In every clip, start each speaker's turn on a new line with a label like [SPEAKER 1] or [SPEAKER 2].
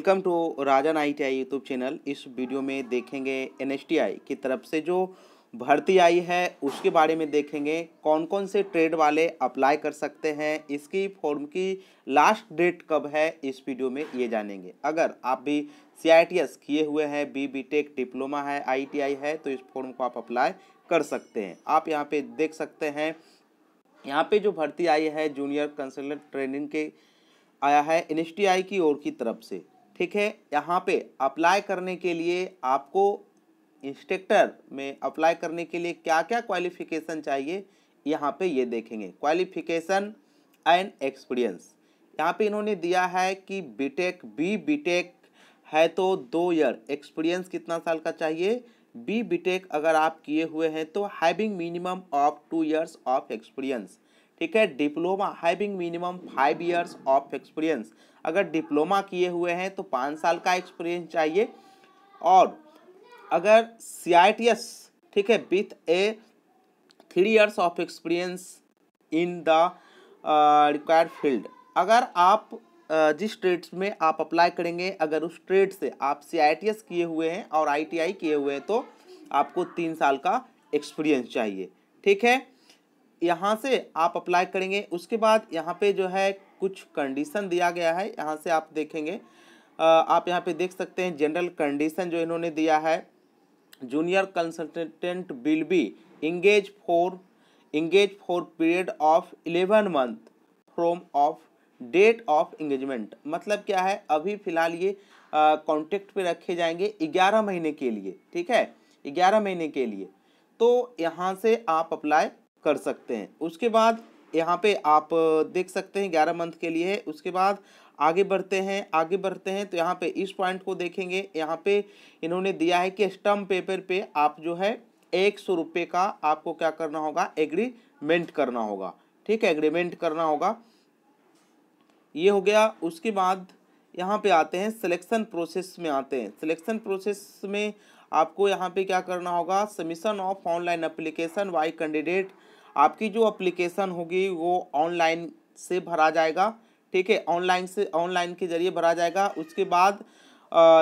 [SPEAKER 1] welcome to Rajan I T I YouTube channel इस video में देखेंगे एन की तरफ से जो भर्ती आई है उसके बारे में देखेंगे कौन कौन से ट्रेड वाले अप्लाई कर सकते हैं इसकी फॉर्म की लास्ट डेट कब है इस वीडियो में ये जानेंगे अगर आप भी सी आई टी एस किए हुए हैं बी बी टेक डिप्लोमा है आई टी आई है तो इस फॉर्म को आप अप्लाई कर सकते हैं आप यहाँ पर देख सकते हैं यहाँ पर जो भर्ती आई है जूनियर कंसल्टेंट ट्रेनिंग के आया है एन की ओर की तरफ से ठीक है यहाँ पे अप्लाई करने के लिए आपको इंस्ट्रक्टर में अप्लाई करने के लिए क्या क्या क्वालिफिकेशन चाहिए यहाँ पे ये देखेंगे क्वालिफिकेशन एंड एक्सपीरियंस यहाँ पे इन्होंने दिया है कि बीटेक बी बीटेक है तो दो ईयर एक्सपीरियंस कितना साल का चाहिए बी बीटेक अगर आप किए हुए हैं तो having minimum of two years of experience ठीक है diploma having minimum five years of experience अगर डिप्लोमा किए हुए हैं तो पाँच साल का एक्सपीरियंस चाहिए और अगर सी ठीक है with a three years of experience in the required field अगर आप uh, जिस ट्रेड में आप अप्लाई करेंगे अगर उस ट्रेड से आप सी किए हुए हैं और आई किए हुए हैं तो आपको तीन साल का एक्सपीरियंस चाहिए ठीक है यहाँ से आप अप्लाई करेंगे उसके बाद यहाँ पे जो है कुछ कंडीशन दिया गया है यहाँ से आप देखेंगे आप यहाँ पे देख सकते हैं जनरल कंडीशन जो इन्होंने दिया है junior consultant will be engage for engage for period of eleven month from of date of engagement मतलब क्या है अभी फिलहाल ये कॉन्टेक्ट पे रखे जाएंगे ग्यारह महीने के लिए ठीक है ग्यारह महीने के लिए तो यहाँ से आप अप्लाई कर सकते हैं उसके बाद यहाँ पे आप देख सकते हैं ग्यारह मंथ के लिए है उसके बाद आगे बढ़ते हैं आगे बढ़ते हैं तो यहाँ पे इस पॉइंट को देखेंगे यहाँ पे इन्होंने दिया है कि स्टम्प पेपर पे आप जो है एक सौ रुपये का आपको क्या करना होगा एग्रीमेंट करना होगा ठीक है एग्रीमेंट करना होगा ये हो गया उसके बाद यहाँ पे आते हैं सिलेक्शन प्रोसेस में आते हैं सिलेक्शन प्रोसेस में आपको यहाँ पे क्या करना होगा submission of online application by candidate आपकी जो अप्लीकेशन होगी वो ऑनलाइन से भरा जाएगा ठीक है ऑनलाइन से ऑनलाइन के जरिए भरा जाएगा उसके बाद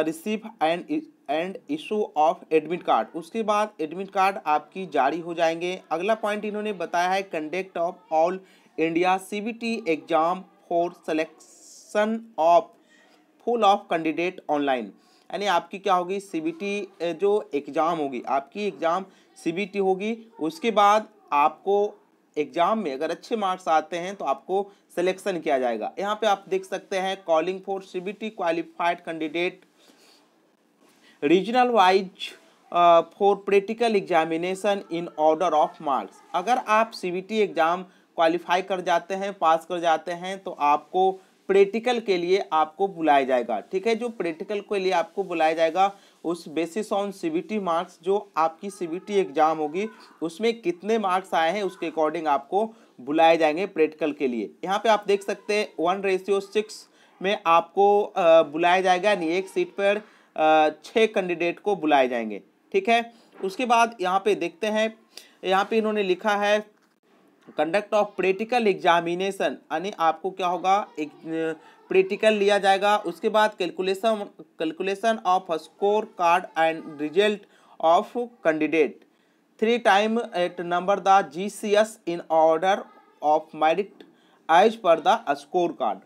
[SPEAKER 1] receive and and issue of admit card उसके बाद एडमिट कार्ड आपकी जारी हो जाएंगे अगला पॉइंट इन्होंने बताया है conduct of all India CBT exam for selection of full of candidate online यानी आपकी क्या होगी सीबीटी जो एग्ज़ाम होगी आपकी एग्ज़ाम सीबीटी होगी उसके बाद आपको एग्जाम में अगर अच्छे मार्क्स आते हैं तो आपको सिलेक्शन किया जाएगा यहाँ पे आप देख सकते हैं calling for CBT qualified candidate regional wise for practical examination in order of marks अगर आप सीबीटी एग्जाम क्वालिफाई कर जाते हैं पास कर जाते हैं तो आपको प्रैक्टिकल के लिए आपको बुलाया जाएगा ठीक है जो प्रैक्टिकल के लिए आपको बुलाया जाएगा उस बेसिस ऑन सीबीटी मार्क्स जो आपकी सीबीटी एग्जाम होगी उसमें कितने मार्क्स आए हैं उसके अकॉर्डिंग आपको बुलाए जाएंगे प्रैक्टिकल के लिए यहाँ पे आप देख सकते हैं वन रेशियो सिक्स में आपको बुलाया जाएगा यानी एक सीट पर छः कैंडिडेट को बुलाए जाएंगे ठीक है उसके बाद यहाँ पे देखते हैं यहाँ पे इन्होंने लिखा है कंडक्ट ऑफ प्रैक्टिकल एग्जामिनेशन यानी आपको क्या होगा एक प्रैक्टिकल लिया जाएगा उसके बाद calculation calculation of score card and result of candidate three time at number the G C S in order of merit as per the score card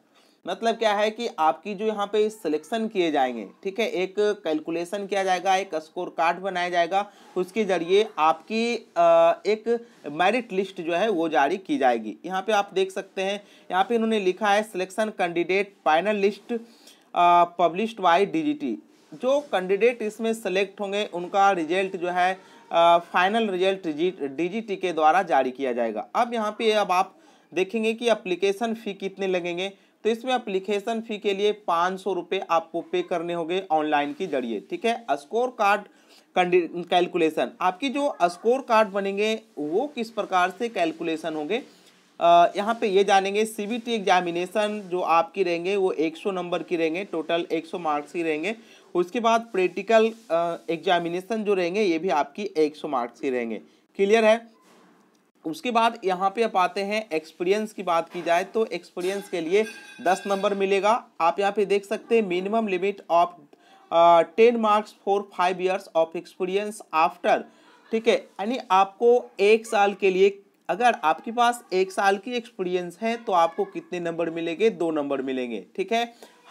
[SPEAKER 1] मतलब क्या है कि आपकी जो यहाँ पे सिलेक्शन किए जाएंगे ठीक है एक कैलकुलेशन किया जाएगा एक स्कोर कार्ड बनाया जाएगा उसके जरिए आपकी एक मेरिट लिस्ट जो है वो जारी की जाएगी यहाँ पे आप देख सकते हैं यहाँ पे इन्होंने लिखा है selection candidate final list published by D जो कैंडिडेट इसमें सेलेक्ट होंगे उनका रिजल्ट जो है फाइनल रिजल्ट डी के द्वारा जारी किया जाएगा अब यहाँ पे अब आप देखेंगे कि अप्लीकेशन फ़ी कितने लगेंगे तो इसमें अप्लीकेशन फ़ी के लिए पाँच सौ रुपये आपको पे करने होंगे ऑनलाइन के जरिए ठीक है स्कोर कार्ड कैलकुलेशन आपकी जो स्कोर कार्ड बनेंगे वो किस प्रकार से कैलकुलेशन होंगे यहाँ पे ये जानेंगे सीबीटी एग्जामिनेशन जो आपकी रहेंगे वो 100 नंबर की रहेंगे टोटल 100 मार्क्स की रहेंगे उसके बाद प्रैक्टिकल एग्जामिनेशन जो रहेंगे ये भी आपकी 100 मार्क्स की रहेंगे क्लियर है उसके बाद यहाँ पे आप आते हैं एक्सपीरियंस की बात की जाए तो एक्सपीरियंस के लिए दस नंबर मिलेगा आप यहाँ पे देख सकते हैं minimum limit of ten marks for five years of experience after ठीक है यानी आपको एक साल के लिए अगर आपके पास एक साल की एक्सपीरियंस है तो आपको कितने नंबर मिलेंगे दो नंबर मिलेंगे ठीक है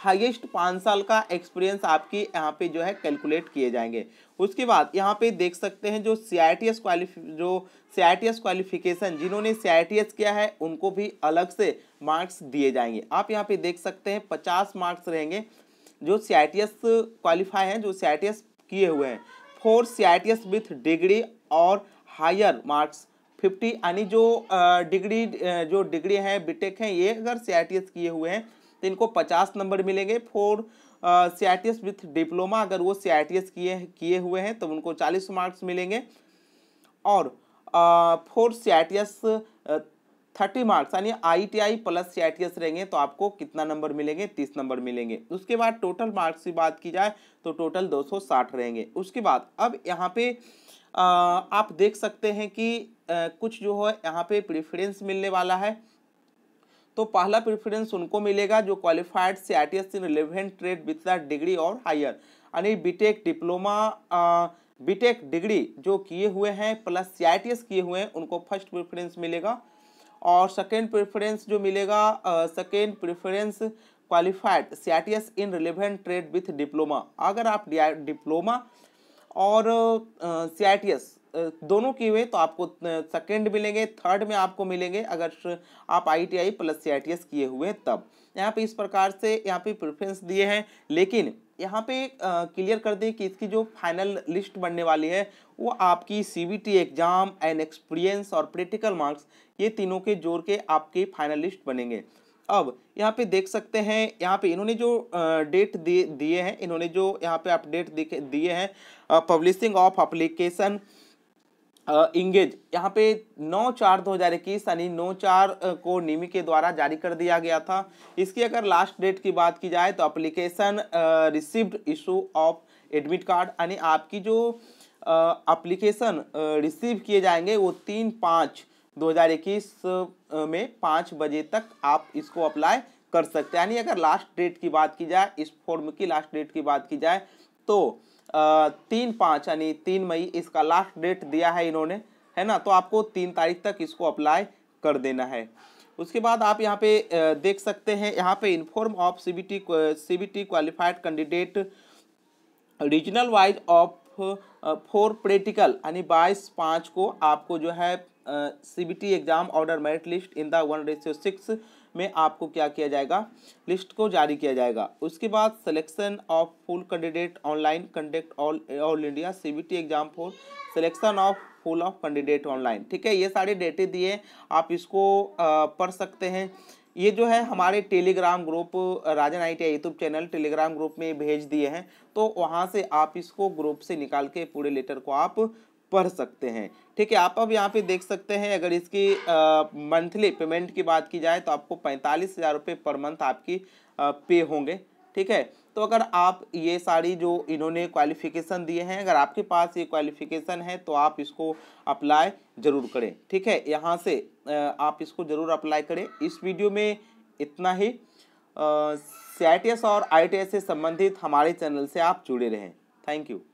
[SPEAKER 1] हाईएस्ट पाँच साल का एक्सपीरियंस आपकी यहाँ पे जो है कैलकुलेट किए जाएंगे उसके बाद यहाँ पे देख सकते हैं जो सी आई टी एस जो C I T S qualification जिन्होंने सी आई टी एस किया है उनको भी अलग से मार्क्स दिए जाएंगे आप यहाँ पे देख सकते हैं पचास मार्क्स रहेंगे जो C I T S qualify हैं जो सी आई टी एस किए हुए हैं for C I T S with degree और हायर मार्क्स फिफ्टी यानी जो डिग्री जो डिग्री बी बीटेक हैं ये अगर सी आई टी एस किए हुए हैं तो इनको पचास नंबर मिलेंगे for C I T S with diploma अगर वो सी आई टी एस किए किए हुए हैं तो उनको चालीस मार्क्स मिलेंगे और for C I T S thirty marks यानी I T I plus C I T S रहेंगे तो आपको कितना नंबर मिलेंगे तीस नंबर मिलेंगे उसके बाद टोटल मार्क्स की बात की जाए तो टोटल दो सौ साठ रहेंगे उसके बाद अब यहाँ पे आ, uh, आप देख सकते हैं कि आ, uh, कुछ जो है यहाँ पे प्रेफरेंस मिलने वाला है तो पहला प्रेफरेंस उनको मिलेगा जो qualified C I in relevant trade with degree और हायर यानी बीटेक डिप्लोमा बीटेक डिग्री जो किए हुए हैं प्लस सी किए हुए हैं उनको फर्स्ट प्रेफरेंस मिलेगा और सेकेंड प्रेफरेंस जो मिलेगा second preference qualified C in relevant trade with diploma अगर आप डिप्लोमा और सी uh, दोनों किए हुए तो आपको सेकेंड मिलेंगे थर्ड में आपको मिलेंगे अगर आप I T I plus C I T S किए हुए तब यहाँ पे इस प्रकार से यहाँ पे प्रेफरेंस दिए हैं लेकिन यहाँ पे क्लियर कर दें कि इसकी जो फाइनल लिस्ट बनने वाली है वो आपकी सीबीटी एग्ज़ाम एंड एक्सपीरियंस और प्रैक्टिकल मार्क्स ये तीनों के जोड़ के आपके फाइनल लिस्ट बनेंगे अब यहाँ पे देख सकते हैं यहाँ पे इन्होंने जो डेट दिए दिए हैं इन्होंने जो यहाँ पे अपडेट दिए हैं पब्लिशिंग ऑफ अप्लीकेशन इंगेज यहाँ पे 9 चार 2021 यानी नौ चार को निमी के द्वारा जारी कर दिया गया था इसकी अगर लास्ट डेट की बात की जाए तो application received issue of admit card यानी आपकी जो अप्लीकेशन रिसीव किए जाएंगे वो तीन पाँच 2021 में पाँच बजे तक आप इसको अप्लाई कर सकते हैं यानी अगर लास्ट डेट की बात की जाए इस फॉर्म की लास्ट डेट की बात की जाए तो तीन पाँच यानी तीन मई इसका लास्ट डेट दिया है इन्होंने है ना तो आपको तीन तारीख तक इसको अप्लाई कर देना है उसके बाद आप यहाँ पे देख सकते हैं यहाँ पे inform of CBT CBT qualified candidate regional wise of for practical यानी बाईस पाँच को आपको जो है CBT exam order merit list in the one ratio six में आपको क्या किया जाएगा लिस्ट को जारी किया जाएगा उसके बाद selection of full candidate online conduct all all India CBT exam for selection of full of candidate online ठीक है ये सारे डेटे दिए आप इसको पढ़ सकते हैं ये जो है हमारे Telegram group Rajan I T YouTube channel Telegram group में भेज दिए हैं तो वहाँ से आप इसको ग्रुप से निकाल के पूरे लेटर को आप पढ़ सकते हैं ठीक है आप अब यहाँ पे देख सकते हैं अगर इसकी मंथली पेमेंट की बात की जाए तो आपको पैंतालीस हज़ार रुपये पर मंथ आपकी पे होंगे ठीक है तो अगर आप ये सारी जो इन्होंने क्वालिफिकेशन दिए हैं अगर आपके पास ये क्वालिफिकेशन है तो आप इसको अप्लाई ज़रूर करें ठीक है यहाँ से आप इसको ज़रूर अप्लाई करें इस वीडियो में इतना ही सी और आई से संबंधित हमारे चैनल से आप जुड़े रहें थैंक यू